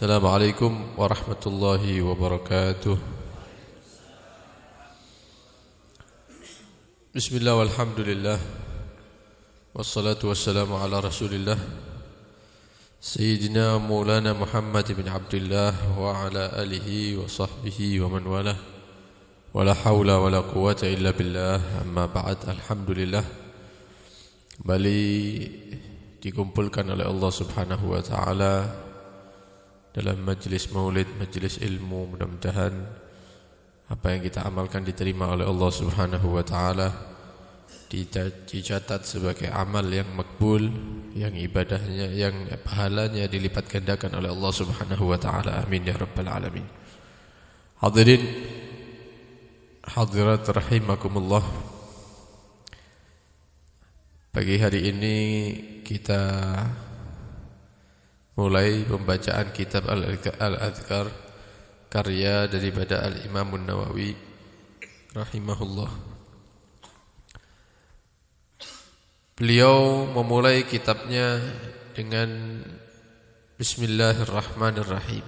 السلام عليكم ورحمة الله وبركاته بسم الله والحمد لله والصلاة والسلام على رسول الله سيدنا مولانا محمد بن عبد الله وعلى آله وصحبه ومن والاه ولا حول ولا قوة إلا بالله أما بعد الحمد لله kembali dikumpulkan oleh Allah Subhanahu wa taala dalam majlis maulid, majlis ilmu mudah-mudahan apa yang kita amalkan diterima oleh Allah Subhanahu wa taala dicatat sebagai amal yang makbul yang ibadahnya yang pahalanya dilipat gandakan oleh Allah Subhanahu wa taala amin ya rabbal alamin hadirin hadirat rahimakumullah pagi hari ini kita mulai pembacaan kitab Al-Adhkar karya daripada Al-Imam Nawawi rahimahullah. Beliau memulai kitabnya dengan Bismillahirrahmanirrahim.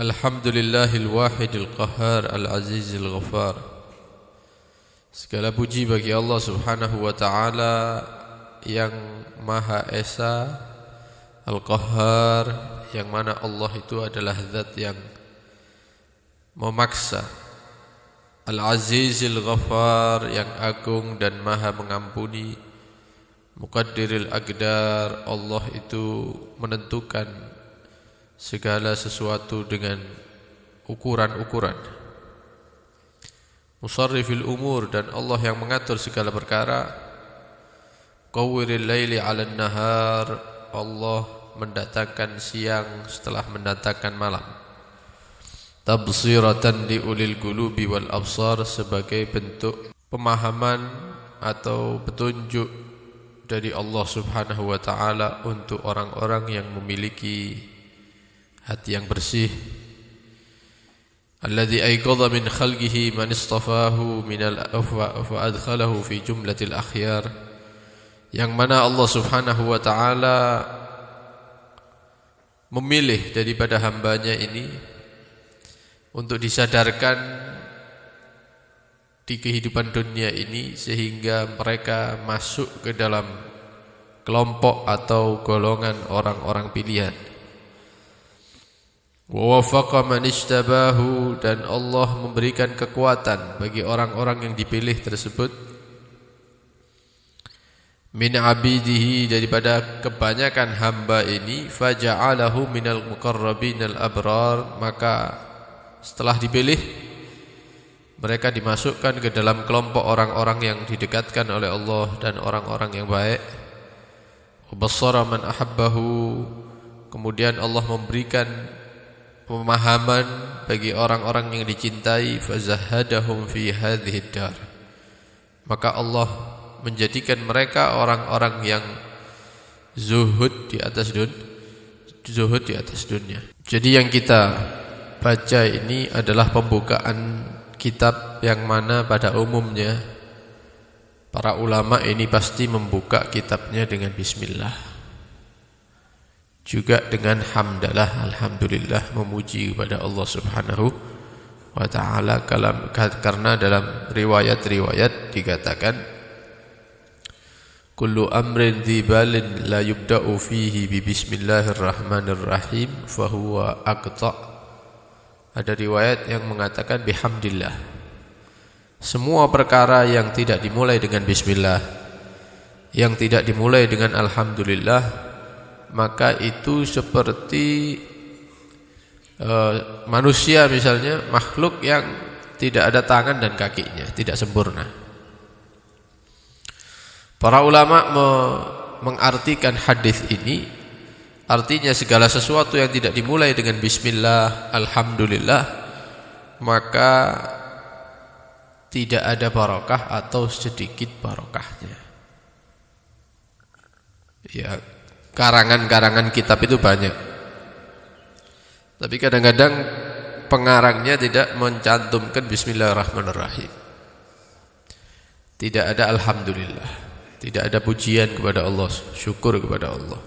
Alhamdulillahil wahidil qahar al-azizil ghafar. Segala puji bagi Allah Subhanahu wa taala yang Maha Esa Al-Qahhar yang mana Allah itu adalah zat yang memaksa Al-Azizil Ghaffar yang agung dan maha mengampuni Muqaddiril Aqdar Allah itu menentukan segala sesuatu dengan ukuran-ukuran Musarrifil Umur dan Allah yang mengatur segala perkara Qawwiril laili 'alan nahar. Allah mendatangkan siang setelah mendatangkan malam. Tabsiratan li ulil qulubi wal absar sebagai bentuk pemahaman atau petunjuk dari Allah Subhanahu wa taala untuk orang-orang yang memiliki hati yang bersih. Alladhi ayqadha min khalqihi man istafahu min al-afwa fa adkhalahu fi jumlatil akhyar yang mana Allah Subhanahu wa taala memilih daripada hambanya ini untuk disadarkan di kehidupan dunia ini sehingga mereka masuk ke dalam kelompok atau golongan orang-orang pilihan. Wa man dan Allah memberikan kekuatan bagi orang-orang yang dipilih tersebut min abidihi daripada kebanyakan hamba ini faja'alahu minal muqarrabin al abrar maka setelah dipilih mereka dimasukkan ke dalam kelompok orang-orang yang didekatkan oleh Allah dan orang-orang yang baik wabassara man ahabbahu kemudian Allah memberikan pemahaman bagi orang-orang yang dicintai fazahadahum fi hadhihi dar maka Allah menjadikan mereka orang-orang yang zuhud di atas zuhud di atas dunia. Jadi yang kita baca ini adalah pembukaan kitab yang mana pada umumnya para ulama ini pasti membuka kitabnya dengan bismillah. Juga dengan hamdalah alhamdulillah memuji kepada Allah Subhanahu wa taala karena dalam riwayat-riwayat dikatakan كل أمر ذي بال لا يبدأ فيه ببسم الله الرحمن الرحيم فهو أقطع ada riwayat yang mengatakan bihamdillah semua perkara yang tidak dimulai dengan bismillah yang tidak dimulai dengan alhamdulillah maka itu seperti uh, manusia misalnya makhluk yang tidak ada tangan dan kakinya tidak sempurna Para ulama me mengartikan hadis ini artinya segala sesuatu yang tidak dimulai dengan bismillah, alhamdulillah maka tidak ada barokah atau sedikit barokahnya. Ya, karangan-karangan kitab itu banyak. Tapi kadang-kadang pengarangnya tidak mencantumkan bismillahirrahmanirrahim. Tidak ada alhamdulillah. Tidak ada pujian kepada Allah, syukur kepada Allah.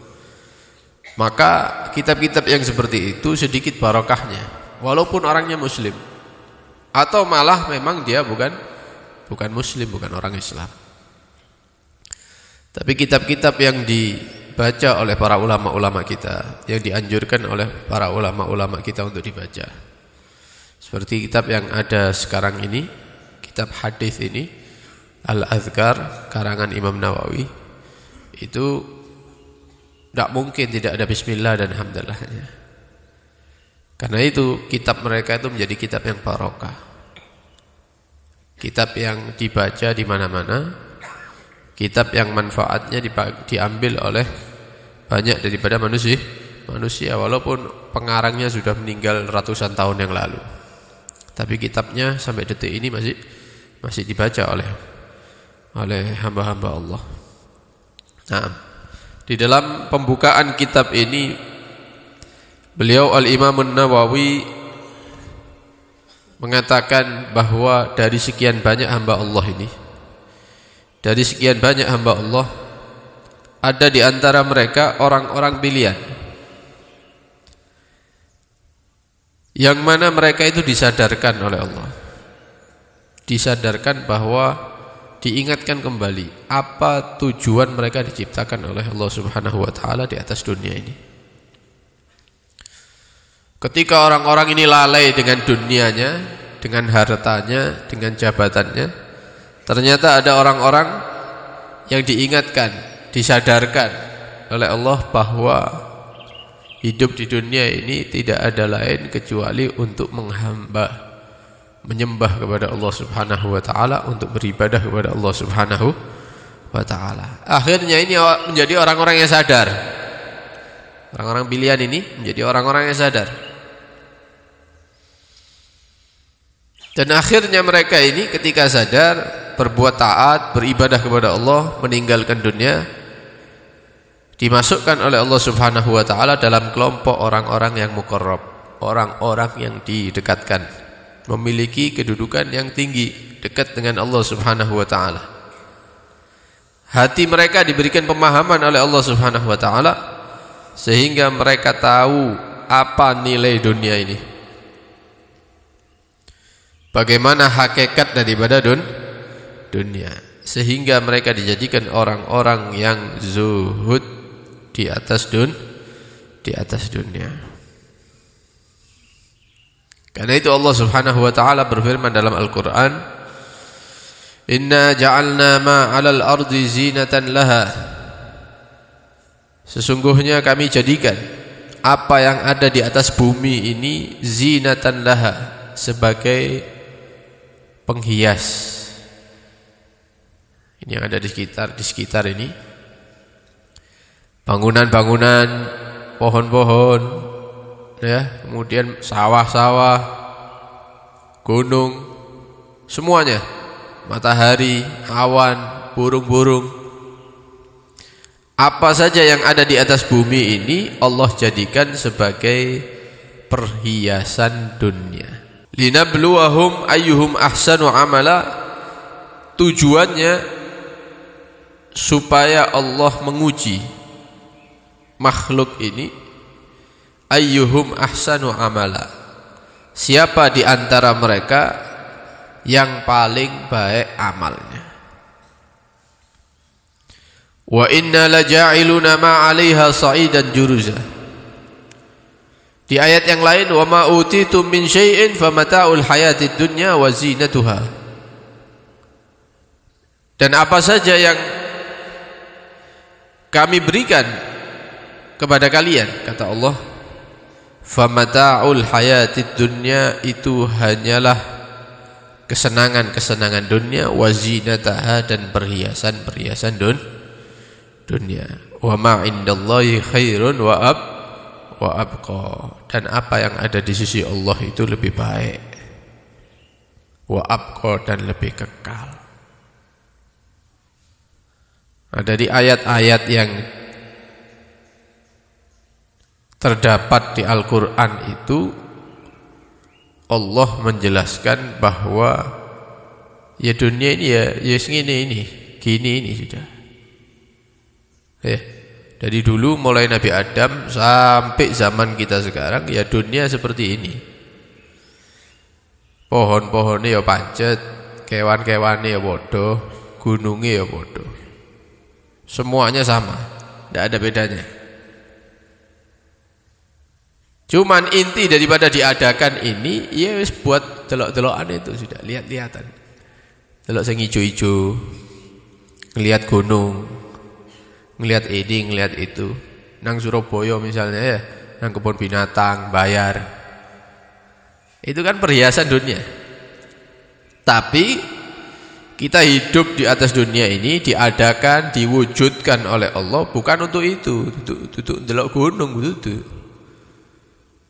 Maka kitab-kitab yang seperti itu sedikit barokahnya, walaupun orangnya muslim. Atau malah memang dia bukan bukan muslim, bukan orang Islam. Tapi kitab-kitab yang dibaca oleh para ulama-ulama kita, yang dianjurkan oleh para ulama-ulama kita untuk dibaca. Seperti kitab yang ada sekarang ini, kitab hadis ini, Al-Azkar karangan Imam Nawawi itu tidak mungkin tidak ada bismillah dan hamdalahnya. Karena itu kitab mereka itu menjadi kitab yang barokah. Kitab yang dibaca di mana-mana, kitab yang manfaatnya diambil oleh banyak daripada manusia, manusia walaupun pengarangnya sudah meninggal ratusan tahun yang lalu. Tapi kitabnya sampai detik ini masih masih dibaca oleh oleh hamba-hamba Allah. Nah, di dalam pembukaan kitab ini beliau Al-Imam Nawawi mengatakan bahwa dari sekian banyak hamba Allah ini dari sekian banyak hamba Allah ada di antara mereka orang-orang pilihan yang mana mereka itu disadarkan oleh Allah disadarkan bahwa diingatkan kembali apa tujuan mereka diciptakan oleh Allah Subhanahu wa taala di atas dunia ini. Ketika orang-orang ini lalai dengan dunianya, dengan hartanya, dengan jabatannya, ternyata ada orang-orang yang diingatkan, disadarkan oleh Allah bahwa hidup di dunia ini tidak ada lain kecuali untuk menghamba menyembah kepada Allah Subhanahu wa taala untuk beribadah kepada Allah Subhanahu wa taala. Akhirnya ini menjadi orang-orang yang sadar. Orang-orang pilihan ini menjadi orang-orang yang sadar. Dan akhirnya mereka ini ketika sadar berbuat taat, beribadah kepada Allah, meninggalkan dunia dimasukkan oleh Allah Subhanahu wa taala dalam kelompok orang-orang yang mukorop, orang-orang yang didekatkan memiliki kedudukan yang tinggi dekat dengan Allah Subhanahu wa taala. Hati mereka diberikan pemahaman oleh Allah Subhanahu wa taala sehingga mereka tahu apa nilai dunia ini. Bagaimana hakikat daripada dun dunia sehingga mereka dijadikan orang-orang yang zuhud di atas dun di atas dunia. Karena itu Allah Subhanahu wa taala berfirman dalam Al-Qur'an, "Inna ja'alna ma 'alal ardi zinatan laha." Sesungguhnya kami jadikan apa yang ada di atas bumi ini zinatan laha sebagai penghias. Ini yang ada di sekitar di sekitar ini. Bangunan-bangunan, pohon-pohon, ya, kemudian sawah-sawah, gunung, semuanya, matahari, awan, burung-burung, apa saja yang ada di atas bumi ini Allah jadikan sebagai perhiasan dunia. Linabluwahum ayyuhum ahsanu amala tujuannya supaya Allah menguji makhluk ini ayyuhum ahsanu amala siapa di antara mereka yang paling baik amalnya wa inna laja'iluna ma 'alaiha sa'idan juruza di ayat yang lain wa ma utitum min syai'in famata'ul hayatid dunya wa zinatuha dan apa saja yang kami berikan kepada kalian kata Allah famata'ul hayatid dunya itu hanyalah kesenangan-kesenangan dunia wazinataha dan perhiasan-perhiasan dun dunia wa ma indallahi khairun wa ab wa abqa dan apa yang ada di sisi Allah itu lebih baik wa abqa dan lebih kekal Nah, di ayat-ayat yang terdapat di Al-Quran itu Allah menjelaskan bahwa ya dunia ini ya ya segini ini gini ini sudah ya dari dulu mulai Nabi Adam sampai zaman kita sekarang ya dunia seperti ini pohon-pohonnya ya pancet kewan-kewannya ya bodoh gunungnya ya bodoh semuanya sama tidak ada bedanya Cuman inti daripada diadakan ini ya yes, buat telok-telokan itu sudah lihat-lihatan. telok sing ijo-ijo. Ngelihat gunung. Ngelihat ini, ngelihat itu. Nang Surabaya misalnya ya, nang kebun binatang bayar. Itu kan perhiasan dunia. Tapi kita hidup di atas dunia ini diadakan, diwujudkan oleh Allah bukan untuk itu, untuk delok gunung, untuk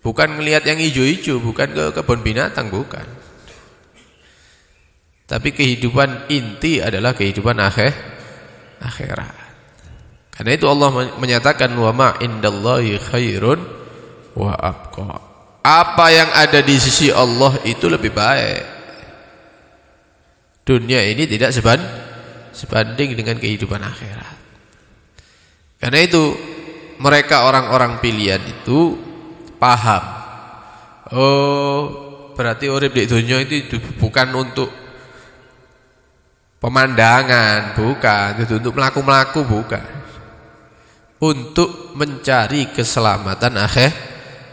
Bukan melihat yang hijau-hijau, bukan ke kebun binatang, bukan. Tapi kehidupan inti adalah kehidupan akhir akhirat. Karena itu Allah menyatakan wa ma indallahi khairun wa abqa. Apa yang ada di sisi Allah itu lebih baik. Dunia ini tidak sebanding, sebanding dengan kehidupan akhirat. Karena itu mereka orang-orang pilihan itu paham. Oh, berarti urip di dunia itu bukan untuk pemandangan, bukan, itu untuk melaku-melaku bukan. Untuk mencari keselamatan akhir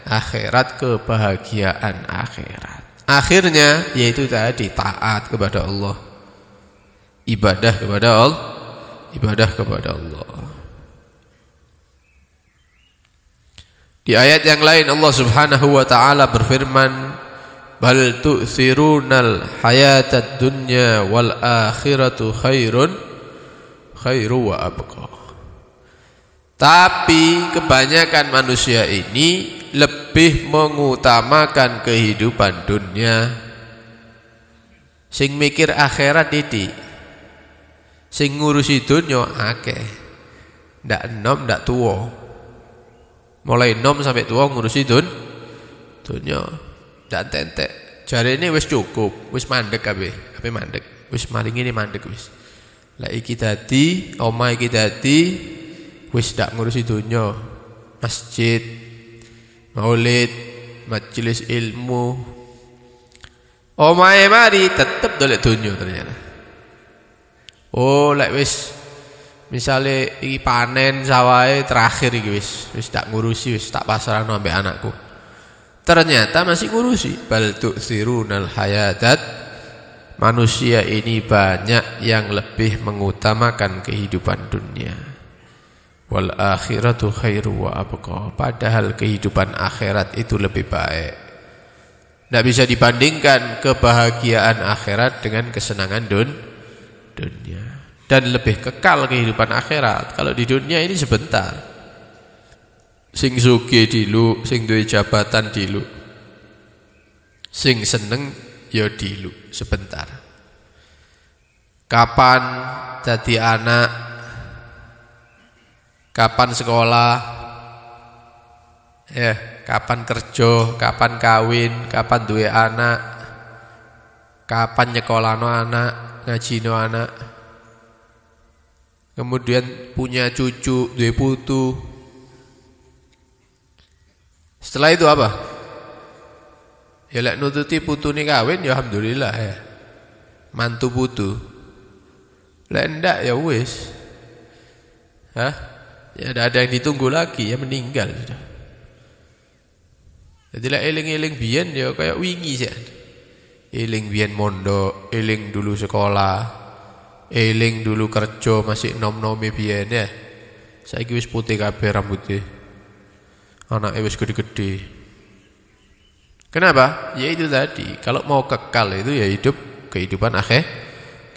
akhirat, kebahagiaan akhirat. Akhirnya yaitu tadi taat kepada Allah. Ibadah kepada Allah, ibadah kepada Allah. Di ayat yang lain Allah Subhanahu wa taala berfirman, "Bal tu'thirunal hayatad dunya wal akhiratu khairun khairu wa abqa." Tapi kebanyakan manusia ini lebih mengutamakan kehidupan dunia. Sing mikir akhirat titik. Sing ngurusi dunya akeh. Ndak enom ndak tuwa mulai nom sampai tua ngurusi dun dunia dan tentek jari ini wis cukup wis mandek kabe kabe mandek wis maling ini mandek wis lagi kita di oma kita di wis dak ngurusi dunia masjid maulid majelis ilmu omai mari tetep dolek dunia ternyata oh lek wis Misalnya ini panen sawai terakhir iki wis wis tak ngurusi wis tak pasaran ambek anakku. Ternyata masih ngurusi bal tu'thirunal hayatat manusia ini banyak yang lebih mengutamakan kehidupan dunia. Wal akhiratu khairu wa abqa. Padahal kehidupan akhirat itu lebih baik. Tidak bisa dibandingkan kebahagiaan akhirat dengan kesenangan dun dunia dan lebih kekal kehidupan akhirat. Kalau di dunia ini sebentar. Sing sugi dilu, sing duwe jabatan dilu. Sing seneng ya dilu sebentar. Kapan jadi anak? Kapan sekolah? Ya, kapan kerja, kapan kawin, kapan duwe anak? Kapan nyekolano anak, ngajino anak? kemudian punya cucu, dua putu. Setelah itu apa? Ya lek nututi putu ni kawin ya alhamdulillah ya. Mantu putu. Lek ndak ya wis. Hah? Ya ada, ada yang ditunggu lagi ya meninggal sudah. Jadi lek eling-eling biyen ya kayak wingi sih. Eling biyen mondok, eling dulu sekolah. Eling dulu kerja masih nom-nomi biyen ya. Saiki wis putih kabeh rambutnya. Anak wis gede-gede. Kenapa? Ya itu tadi, kalau mau kekal itu ya hidup kehidupan akhir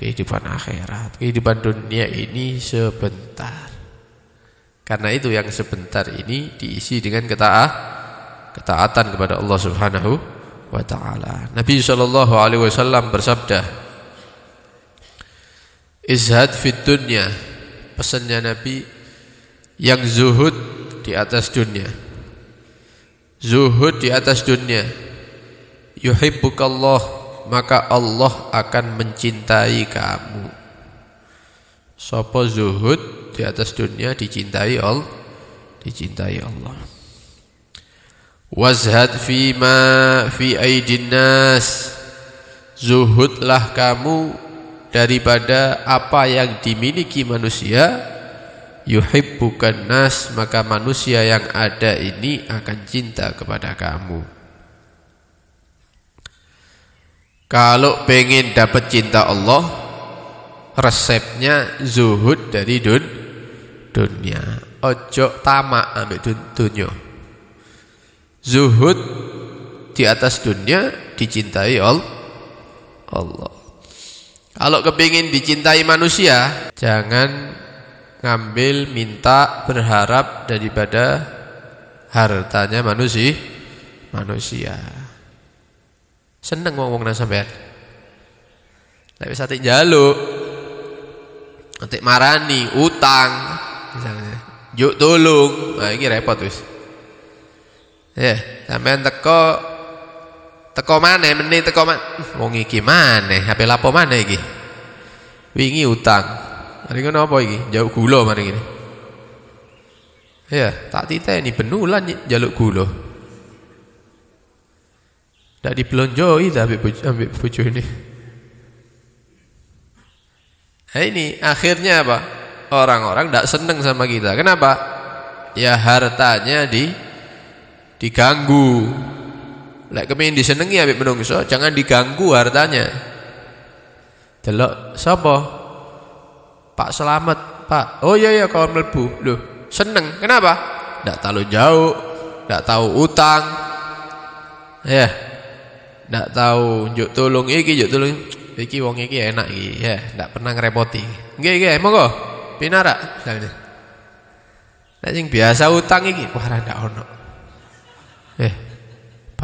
kehidupan akhirat. Kehidupan dunia ini sebentar. Karena itu yang sebentar ini diisi dengan ketaah ketaatan kepada Allah Subhanahu wa taala. Nabi sallallahu alaihi wasallam bersabda, Izhad fit dunya Pesannya Nabi Yang zuhud di atas dunia Zuhud di atas dunia Yuhibbukallah Maka Allah akan mencintai kamu Sopo zuhud di atas dunia dicintai Allah Dicintai Allah Wazhad fima fi aidin nas Zuhudlah kamu daripada apa yang dimiliki manusia bukan nas maka manusia yang ada ini akan cinta kepada kamu kalau pengen dapat cinta Allah resepnya zuhud dari dun dunia ojo tamak ambil dun dunia zuhud di atas dunia dicintai Allah kalau kepingin dicintai manusia, jangan ngambil, minta, berharap daripada hartanya manusia. Manusia. Seneng ngomong nasi sampean. Tapi satu jaluk. Nanti marani, utang misalnya. Yuk tolong. Nah, ini repot wis. Ya, sampean teko teko mana? meni teko mana? wong iki mana HP lapo mana? iki wingi utang mari ngono apa iki jauh gula mari ngene ya tak titeni benulan jaluk gula ndak dipelonjoi dah pucu ambil pucu ini nah, ini akhirnya apa orang-orang ndak -orang seneng sama kita kenapa ya hartanya di diganggu Lek kepengin disenengi ambek menungso, jangan diganggu hartanya. Delok sapa? Pak Selamat, Pak. Oh iya iya kawan mlebu. Loh, seneng. Kenapa? Ndak terlalu jauh, ndak tahu utang. Ya. Ndak tahu njuk tolong iki, njuk tolong iki wong iki enak iki, ya, ndak pernah ngerepoti, Nggih, nggih, monggo. Pinara misalnya. Nek sing biasa utang iki, wah ndak ono. Eh,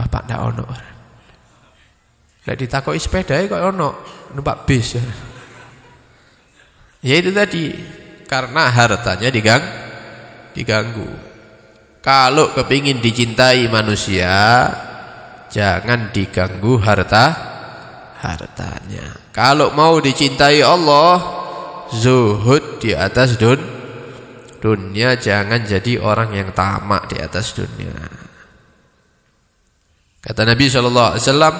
Bapak ndak ono. Lek ditakoki ya e kok ono numpak bis. Ya. ya itu tadi karena hartanya digang diganggu. Kalau kepingin dicintai manusia jangan diganggu harta hartanya. Kalau mau dicintai Allah zuhud di atas dun dunia jangan jadi orang yang tamak di atas dunia. Kata Nabi sallallahu alaihi wasallam,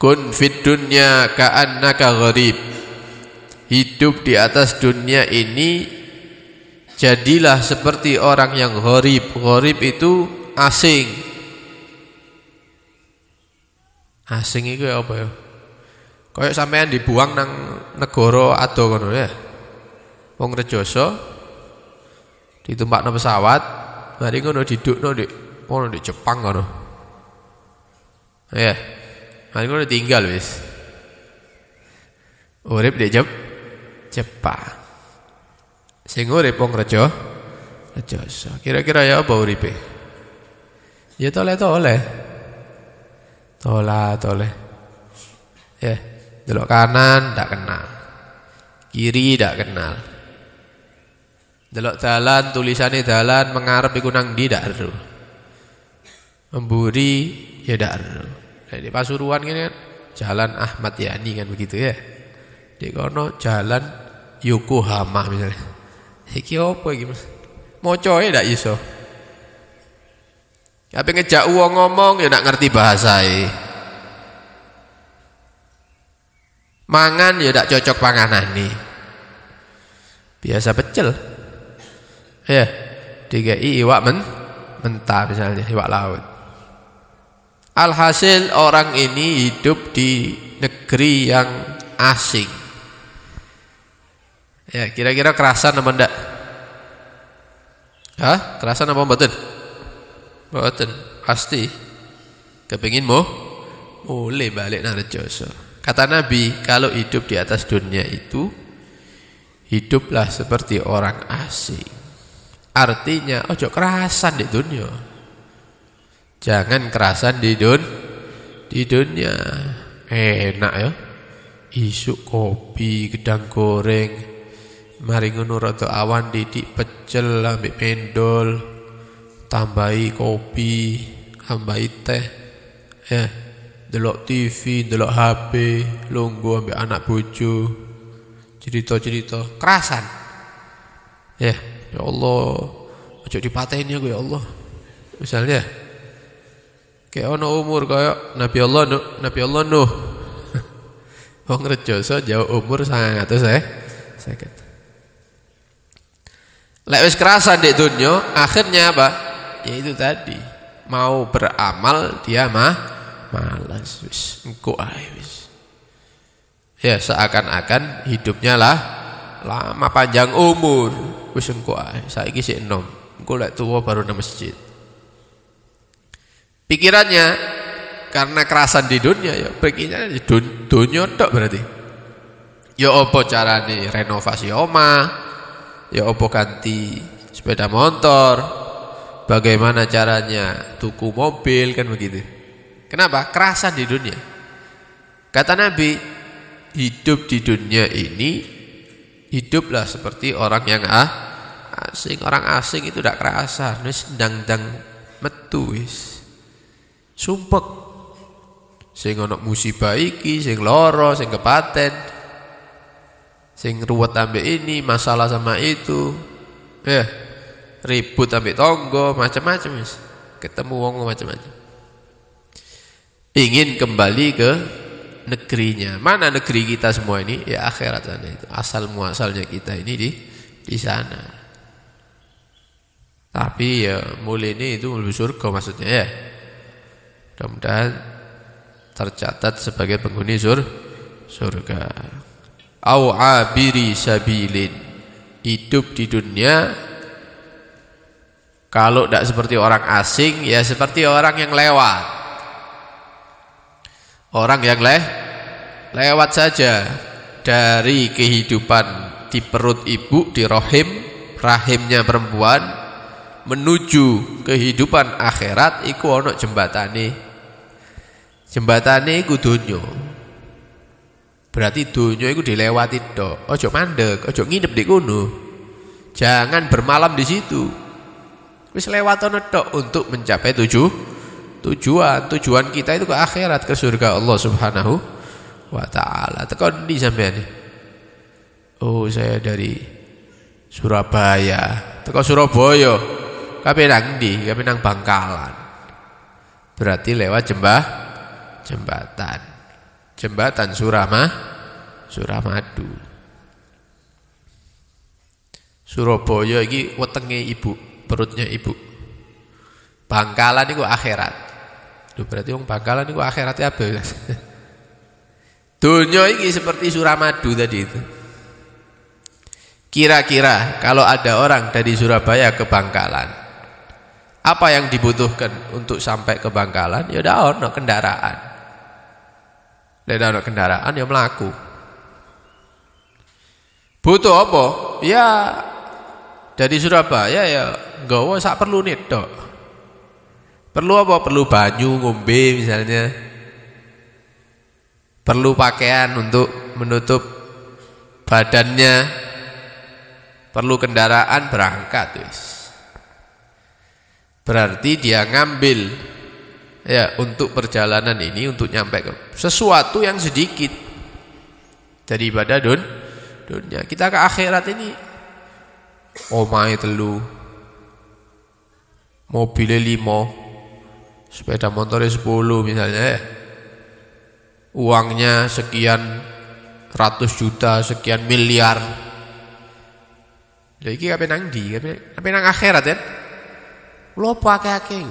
"Kun fid dunya ka'annaka gharib." Hidup di atas dunia ini jadilah seperti orang yang gharib. Gharib itu asing. Asing itu apa ya? Kayak sampean dibuang nang negara ado ngono ya. Wong rejoso ditumpak pesawat, mari ngono didukno, Dik. Jepang di Jepang kan ya aku udah tinggal wis urip di Jep Jepang sing urip wong rejo Rejo. kira-kira ya apa urip? ya tole tole tola tole ya delok kanan ndak kenal kiri ndak kenal delok dalan tulisannya dalan mengarep iku nang ndi ndak Memburi ya dar. Di Pasuruan gini kan Jalan Ahmad Yani kan begitu ya. Di kono Jalan Yokohama misalnya. Iki apa iki Mas? Mocoe ndak iso. Apa ngejak uang ngomong ya nak ngerti bahasa Mangan ya tak cocok panganan ini. Biasa pecel. Ya, dikai iwak men mentah misalnya, iwak laut. Alhasil orang ini hidup di negeri yang asing. Ya, kira-kira kerasa apa ndak? Hah? Kerasan apa mboten? Mboten, pasti. Kepingin mu mulai balik nang rejoso. Kata Nabi, kalau hidup di atas dunia itu hiduplah seperti orang asing. Artinya ojo kerasan di dunia. Jangan kerasan di dun di dunia. Enak ya. Isuk kopi, gedang goreng. Mari ngono rada awan didik pecel ambek pendol. Tambahi kopi, tambahi teh. Ya. Delok TV, delok HP, lunggu ambek anak bucu Cerita-cerita kerasan. Ya, ya Allah. Ojo dipateni aku ya Allah. Misalnya Kayak ono umur kayak Nabi Allah Nuh, Nabi Allah Nuh. Wong rejoso jauh umur 100 eh. 50. Lek wis kerasa di dunia, akhirnya apa? Ya itu tadi. Mau beramal dia mah malas wis. Engko ae wis. Ya seakan-akan hidupnya lah lama panjang umur. Wis engko ae. Saiki sik enom. Engko lek tuwa baru nang masjid. Pikirannya karena kerasan di dunia ya pikirnya dun, dunia tok berarti. Ya apa nih renovasi oma, Ya apa ganti sepeda motor? Bagaimana caranya tuku mobil kan begitu. Kenapa? Kerasan di dunia. Kata Nabi, hidup di dunia ini hiduplah seperti orang yang ah asing. Orang asing itu tidak kerasa wis ndang dang metu sumpek sing ana musibah iki sing lara sing kepaten sing ruwet ambek ini masalah sama itu eh ribut ambek tonggo macam-macam wis ketemu wong macam-macam ingin kembali ke negerinya mana negeri kita semua ini ya akhirat sana itu asal muasalnya kita ini di di sana tapi ya mulai ini itu lebih surga maksudnya ya Mudah-mudahan tercatat sebagai penghuni surga. Au abiri sabilin. Hidup di dunia kalau tidak seperti orang asing ya seperti orang yang lewat. Orang yang leh lewat saja dari kehidupan di perut ibu di rahim rahimnya perempuan menuju kehidupan akhirat iku ana jembatane Jembatane iku donya. Berarti donya itu dilewati tok. Ojo mandek, ojo nginep di kono. Jangan bermalam di situ. Wis lewatono tok untuk mencapai tujuh tujuan. Tujuan kita itu ke akhirat, ke surga Allah Subhanahu wa taala. Tekan di sampean. Oh, saya dari Surabaya. Teko Surabaya. Kabeh nang ndi? Kabeh nang Bangkalan. Berarti lewat jembatan jembatan. Jembatan Suramah Suramadu. Surabaya iki wetenge ibu, perutnya ibu. Bangkalan niku akhirat. Duh, berarti wong bangkalan niku akhirat ya Dunia ini seperti Suramadu tadi itu. Kira-kira kalau ada orang dari Surabaya ke Bangkalan, apa yang dibutuhkan untuk sampai ke Bangkalan? Ya udah kendaraan. Lek ana kendaraan yang melaku Butuh apa? Ya dari Surabaya ya nggawa sak perlu nih dok. Perlu apa? Perlu banyu ngombe misalnya. Perlu pakaian untuk menutup badannya. Perlu kendaraan berangkat wis. Berarti dia ngambil ya untuk perjalanan ini untuk nyampe ke sesuatu yang sedikit daripada dun dunia kita ke akhirat ini omae my telu mobilnya limo sepeda motornya sepuluh misalnya ya. uangnya sekian ratus juta sekian miliar jadi kita apa nang di apa nang akhirat ya lo pakai akeh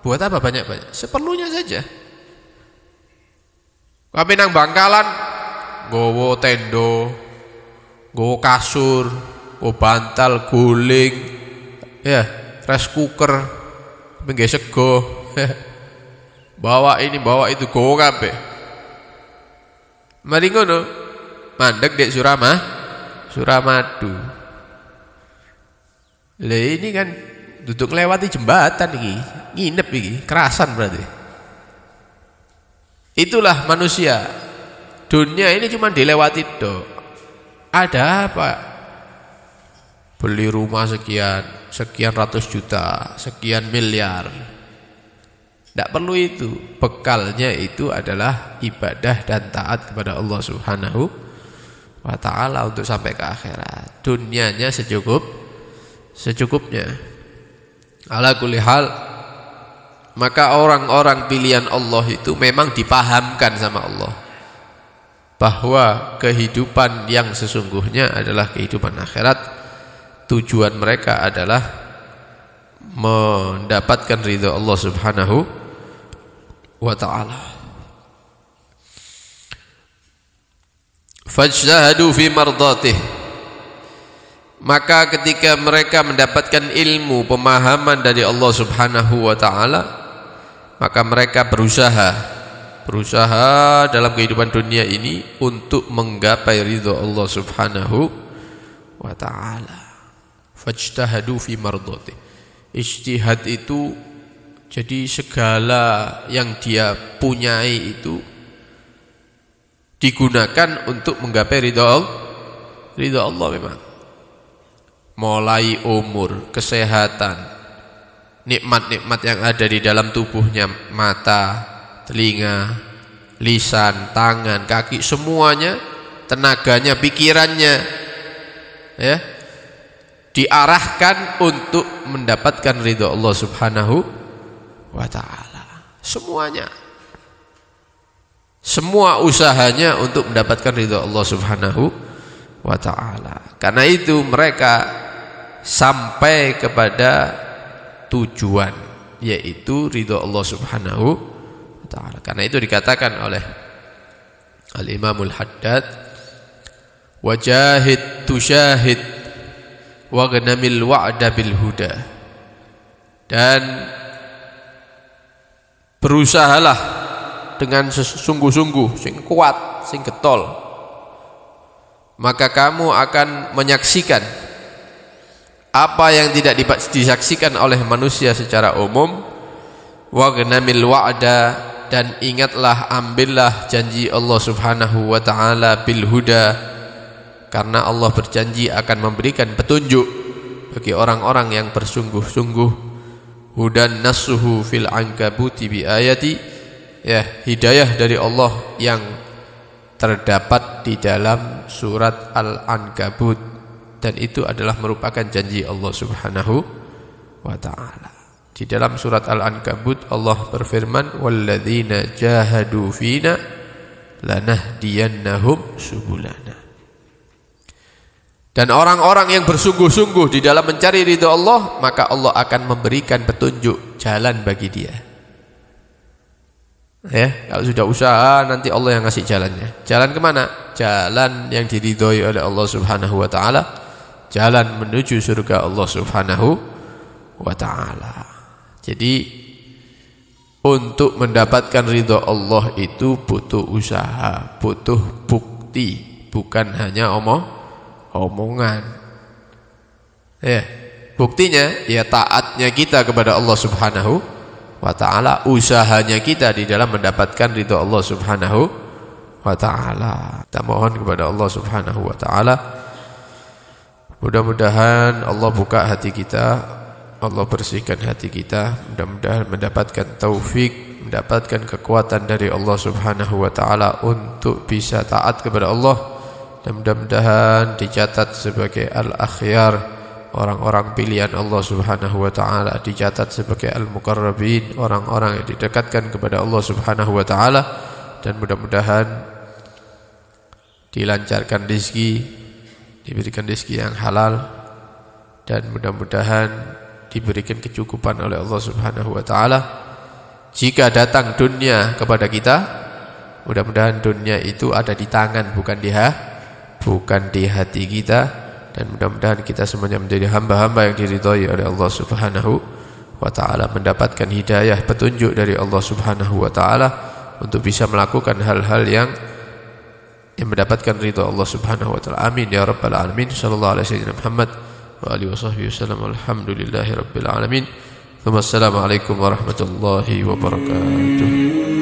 Buat apa banyak-banyak? Seperlunya saja. Kami nang bangkalan, gowo tendo, gowo kasur, gowo bantal, guling, ya, rice cooker, menggesek go, bawa ini, bawa itu, gowo kape. Mari ngono, mandek dek Surama, Suramadu. Le ini kan duduk lewati jembatan nih, nginep ini, kerasan berarti. Itulah manusia. Dunia ini cuma dilewati dok. Ada apa? Beli rumah sekian, sekian ratus juta, sekian miliar. Tidak perlu itu. Bekalnya itu adalah ibadah dan taat kepada Allah Subhanahu wa taala untuk sampai ke akhirat. Dunianya secukup secukupnya. Ala kulli hal maka orang-orang pilihan Allah itu memang dipahamkan sama Allah bahwa kehidupan yang sesungguhnya adalah kehidupan akhirat. Tujuan mereka adalah mendapatkan ridha Allah Subhanahu wa taala. Fajtahadu fi mardatih maka ketika mereka mendapatkan ilmu pemahaman dari Allah Subhanahu wa taala maka mereka berusaha berusaha dalam kehidupan dunia ini untuk menggapai ridho Allah Subhanahu wa taala fajtahadu fi mardati ijtihad itu jadi segala yang dia punyai itu digunakan untuk menggapai ridho ridho Allah memang mulai umur kesehatan nikmat-nikmat yang ada di dalam tubuhnya mata, telinga, lisan, tangan, kaki semuanya tenaganya, pikirannya ya diarahkan untuk mendapatkan ridho Allah Subhanahu wa taala. Semuanya. Semua usahanya untuk mendapatkan ridho Allah Subhanahu wa taala. Karena itu mereka sampai kepada tujuan yaitu ridho Allah Subhanahu wa taala. Karena itu dikatakan oleh Al-Imamul Haddad wajahid tusyahid wagnamil wa'da bil huda. Dan berusahalah dengan sungguh-sungguh sing kuat, sing getol. Maka kamu akan menyaksikan apa yang tidak disaksikan oleh manusia secara umum wagnamil wa'da dan ingatlah ambillah janji Allah Subhanahu wa taala bil huda karena Allah berjanji akan memberikan petunjuk bagi orang-orang yang bersungguh-sungguh hudan nasuhu fil ankabuti bi ayati ya hidayah dari Allah yang terdapat di dalam surat Al-Ankabut dan itu adalah merupakan janji Allah Subhanahu wa taala. Di dalam surat Al-Ankabut Allah berfirman walladzina jahadu fina lanahdiyannahum subulana. Dan orang-orang yang bersungguh-sungguh di dalam mencari ridho Allah, maka Allah akan memberikan petunjuk jalan bagi dia. Ya, kalau sudah usaha nanti Allah yang ngasih jalannya. Jalan kemana? Jalan yang diridhoi oleh Allah Subhanahu wa taala jalan menuju surga Allah Subhanahu wa taala. Jadi untuk mendapatkan ridha Allah itu butuh usaha, butuh bukti, bukan hanya omong omongan. Ya, buktinya ya taatnya kita kepada Allah Subhanahu wa taala, usahanya kita di dalam mendapatkan ridha Allah Subhanahu wa taala. Kita mohon kepada Allah Subhanahu wa taala Mudah-mudahan Allah buka hati kita, Allah bersihkan hati kita, mudah-mudahan mendapatkan taufik, mendapatkan kekuatan dari Allah Subhanahu wa taala untuk bisa taat kepada Allah dan mudah-mudahan dicatat sebagai al-akhyar orang-orang pilihan Allah Subhanahu wa taala, dicatat sebagai al-muqarrabin, orang-orang yang didekatkan kepada Allah Subhanahu wa taala dan mudah-mudahan dilancarkan rezeki diberikan rezeki yang halal dan mudah-mudahan diberikan kecukupan oleh Allah Subhanahu wa taala. Jika datang dunia kepada kita, mudah-mudahan dunia itu ada di tangan bukan di ha, bukan di hati kita dan mudah-mudahan kita semuanya menjadi hamba-hamba yang diridhai oleh Allah Subhanahu wa taala mendapatkan hidayah petunjuk dari Allah Subhanahu wa taala untuk bisa melakukan hal-hal yang yang mendapatkan ridha Allah Subhanahu wa taala. Amin ya rabbal alamin. Sallallahu alaihi wasallam Muhammad wa alihi wasahbihi wasallam. Alhamdulillahirabbil alamin. Wassalamualaikum warahmatullahi wabarakatuh.